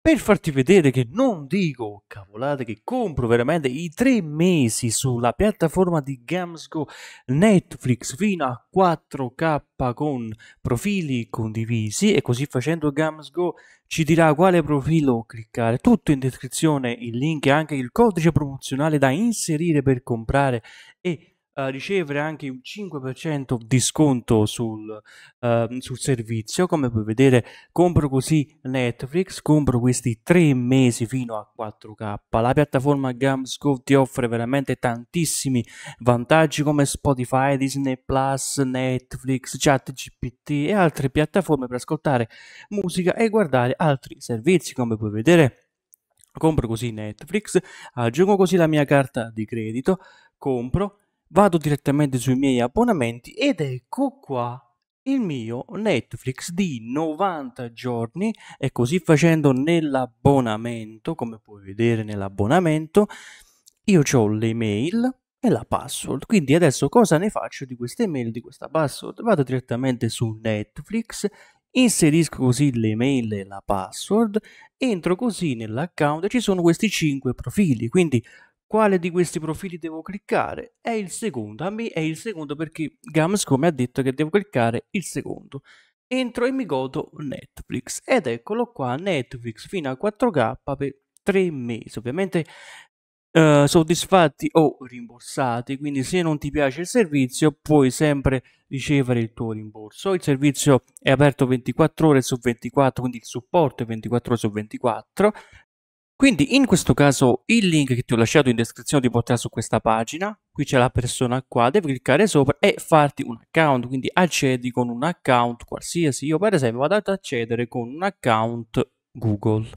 per farti vedere che non dico cavolate che compro veramente i tre mesi sulla piattaforma di Gamsgo Netflix fino a 4K con profili condivisi e così facendo Gamsgo ci dirà quale profilo cliccare. Tutto in descrizione il link e anche il codice promozionale da inserire per comprare e eh, ricevere anche un 5% di sconto sul, eh, sul, servizio. Come puoi vedere, compro così Netflix, compro questi tre mesi fino a 4K. La piattaforma Gamsco ti offre veramente tantissimi vantaggi come Spotify, Disney Plus, Netflix, ChatGPT e altre piattaforme per ascoltare musica e guardare altri servizi, come puoi vedere compro così Netflix, aggiungo così la mia carta di credito, compro vado direttamente sui miei abbonamenti ed ecco qua il mio Netflix di 90 giorni e così facendo nell'abbonamento, come puoi vedere nell'abbonamento, io ho le mail e la password. Quindi adesso cosa ne faccio di queste mail, di questa password? Vado direttamente su Netflix, inserisco così le mail e la password, entro così nell'account e ci sono questi 5 profili, quindi quale di questi profili devo cliccare? È il secondo, a me è il secondo perché Gamscom mi ha detto che devo cliccare il secondo. Entro e mi godo Netflix ed eccolo qua Netflix fino a 4K per 3 mesi. Ovviamente eh, soddisfatti o rimborsati, quindi se non ti piace il servizio puoi sempre ricevere il tuo rimborso. Il servizio è aperto 24 ore su 24, quindi il supporto è 24 ore su 24 quindi in questo caso il link che ti ho lasciato in descrizione ti porterà su questa pagina, qui c'è la persona qua, devi cliccare sopra e farti un account, quindi accedi con un account qualsiasi, io per esempio vado ad accedere con un account Google.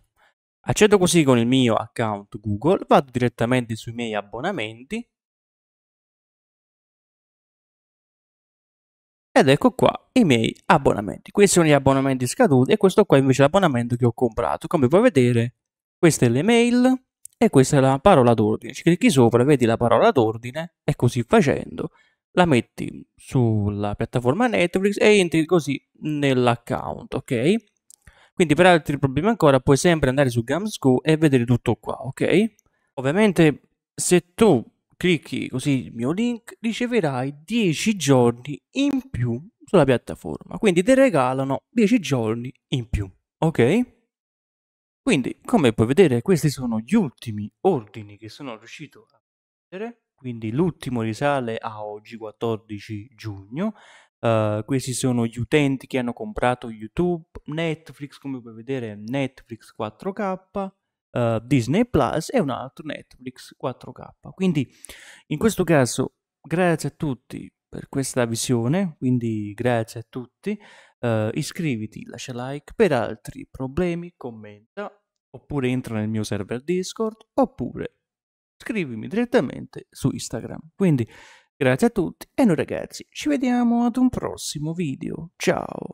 Accedo così con il mio account Google, vado direttamente sui miei abbonamenti ed ecco qua i miei abbonamenti. Questi sono gli abbonamenti scaduti e questo qua invece è l'abbonamento che ho comprato. Come puoi vedere questa è l'email e questa è la parola d'ordine. Ci clicchi sopra, vedi la parola d'ordine e così facendo la metti sulla piattaforma Netflix e entri così nell'account, ok? Quindi per altri problemi ancora puoi sempre andare su Gamsco e vedere tutto qua, ok? Ovviamente se tu clicchi così il mio link riceverai 10 giorni in più sulla piattaforma, quindi ti regalano 10 giorni in più, ok? Quindi, come puoi vedere, questi sono gli ultimi ordini che sono riuscito a vedere. Quindi l'ultimo risale a oggi, 14 giugno. Uh, questi sono gli utenti che hanno comprato YouTube, Netflix, come puoi vedere, Netflix 4K, uh, eh, Disney Plus e un altro Netflix 4K. Quindi, in questo caso, grazie a tutti per questa visione, quindi grazie a tutti, uh, iscriviti, lascia like, per altri problemi commenta oppure entra nel mio server Discord, oppure scrivimi direttamente su Instagram. Quindi grazie a tutti e noi ragazzi ci vediamo ad un prossimo video. Ciao!